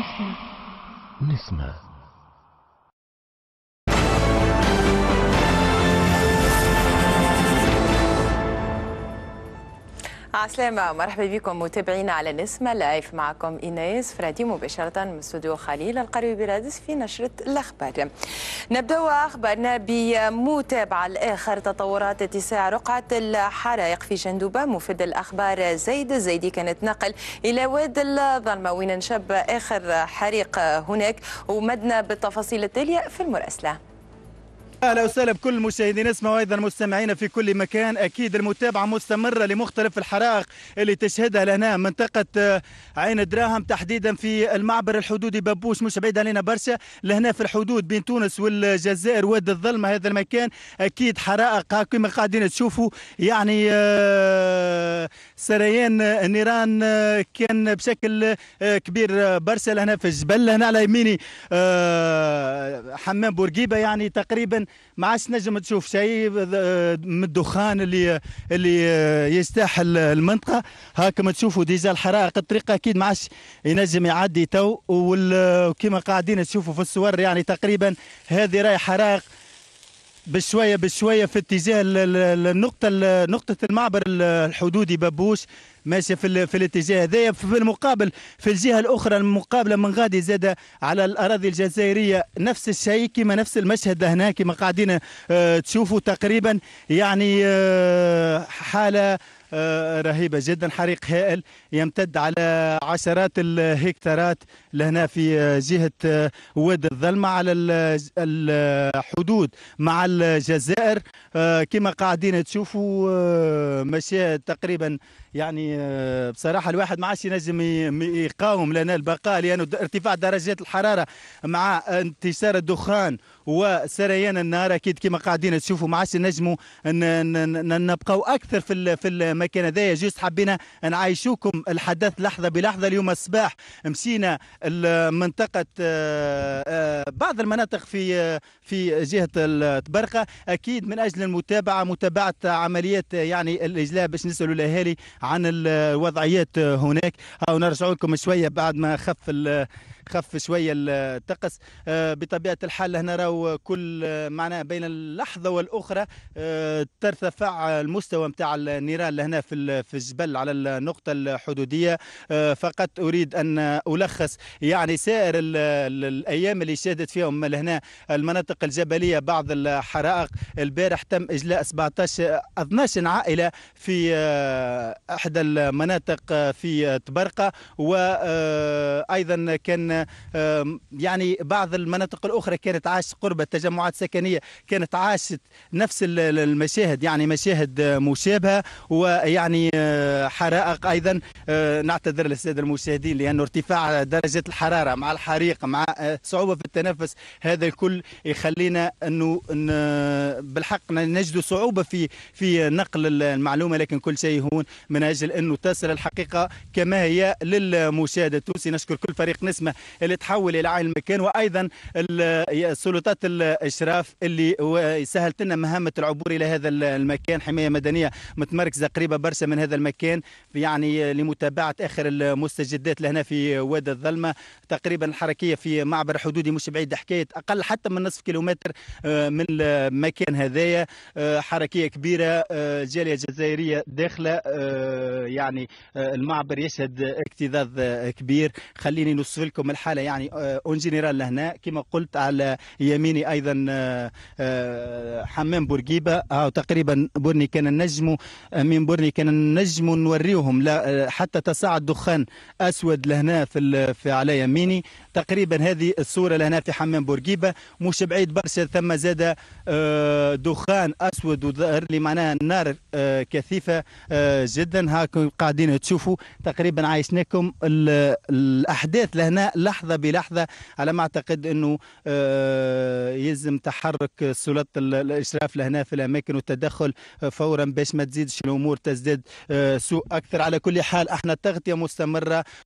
نسمع نسمة السلامة مرحبا بكم متابعينا على نسمة لايف معكم إيناس فرادي مباشرة من استوديو خليل القريب برادس في نشرة الأخبار نبدأ أخبارنا بمتابعة الآخر تطورات اتساع رقعة الحرائق في جندوبة مفيد الأخبار زيد الزيدي كانت تنقل إلى واد الظلمة وين انشب آخر حريق هناك ومدنا بالتفاصيل التالية في المراسلة اهلا وسهلا بكل المشاهدين اسمه وايضا مستمعينا في كل مكان اكيد المتابعه مستمره لمختلف الحرائق اللي تشهدها لهنا منطقه آه، عين دراهم تحديدا في المعبر الحدودي بابوش مش بعيد علينا برشا لهنا في الحدود بين تونس والجزائر واد الظلمه هذا المكان اكيد حرائق كما قاعدين تشوفوا يعني آه، سريان آه، نيران كان بشكل كبير برشا لهنا في الجبل هنا على يميني حمام بورقيبه يعني تقريبا ما عادش تنجم تشوف شيء من الدخان اللي اللي آه، يستاحل المنطقه ما تشوفوا ديجا الحرائق الطريق اكيد ما عادش ينجم يعدي تو وكما قاعدين تشوفوا في الصور يعني تقريبا هذه راهي حرائق بشوية بشوية في اتجاه النقطة نقطة المعبر الحدودي بابوس ماشي في, في الاتجاه هذا في المقابل في الجهة الأخرى المقابلة من غادي زاد على الأراضي الجزائرية نفس الشيء كما نفس المشهد هنا كما قاعدين آه، تشوفوا تقريبا يعني آه، حالة آه، رهيبه جدا حريق هائل يمتد على عشرات الهكتارات لهنا في آه، جهه آه، واد الظلمه على الحدود مع الجزائر كما قاعدين تشوفوا مشاهد تقريبا يعني بصراحه الواحد ما عادش ينجم يقاوم لنا البقاء لانه ارتفاع درجات الحراره مع انتشار الدخان وسريان النار اكيد كما قاعدين تشوفوا ما عادش نجموا نبقاو اكثر في في المكان هذايا جوست حبينا نعيشوكم الحدث لحظه بلحظه اليوم الصباح مشينا منطقه آه، بعض المناطق في آه، في جهه التبرقه اكيد من اجل المتابعه متابعه عمليات يعني الاجلاء باش نسالوا الاهالي عن الوضعيات هناك او نرجع لكم شويه بعد ما خف خف شويه الطقس آه، بطبيعه الحال هنا راهو كل معناه بين اللحظه والاخرى ترتفع المستوى نتاع النيران هنا في في الجبل على النقطه الحدوديه آه، فقط اريد ان الخص يعني سائر الايام اللي شهدت فيهم هنا المناطق الجبليه بعض الحرائق البارح تم اجلاء 17 12 عائله في آه، احدى المناطق آه، في تبرقه وايضا كان يعني بعض المناطق الاخرى كانت عاشت قرب التجمعات السكنيه كانت عاشت نفس المشاهد يعني مشاهد مشابهه و ويعني آه، حرائق ايضا آه، نعتذر للساده المشاهدين لانه ارتفاع درجه الحراره مع الحريق مع آه، صعوبه في التنفس هذا الكل يخلينا انه بالحق نجد صعوبه في في نقل المعلومه لكن كل شيء هون من اجل انه تصل الحقيقه كما هي للمشاهد التونسي نشكر كل فريق نسمه اللي تحول الى عين المكان وايضا السلطات الاشراف اللي سهلت لنا مهمه العبور الى هذا المكان حمايه مدنيه متمركزه قريب قريبه برشا من هذا المكان يعني لمتابعه اخر المستجدات لهنا في وادي الظلمه تقريبا الحركيه في معبر حدودي مش بعيد حكايه اقل حتى من نصف كيلومتر آه، من المكان هذايا آه، حركيه كبيره آه، جاليه جزائريه داخله يعني المعبر يشهد اكتظاظ كبير خليني نوصف لكم الحاله يعني اون جينيرال لهنا كما قلت على يميني ايضا حمام بورقيبه او تقريبا بني كان النجم من برني نوري كان نجم نوريهم لا آه، حتى تصاعد دخان اسود لهنا في, في على يميني تقريبا هذه الصوره لهنا في حمام بورقيبه مش بعيد برشا ثم زاد آه، دخان اسود وظهر لي معناها النار آه، كثيفه جدا هاكم قاعدين تشوفوا تقريبا عايشناكم الاحداث لهنا لحظه بلحظه على ما اعتقد انه يلزم تحرك سلطه الاشراف لهنا في الاماكن والتدخل فورا باش ما تزيدش الامور تزداد آه، سوء اكثر على كل حال احنا التغطيه مستمره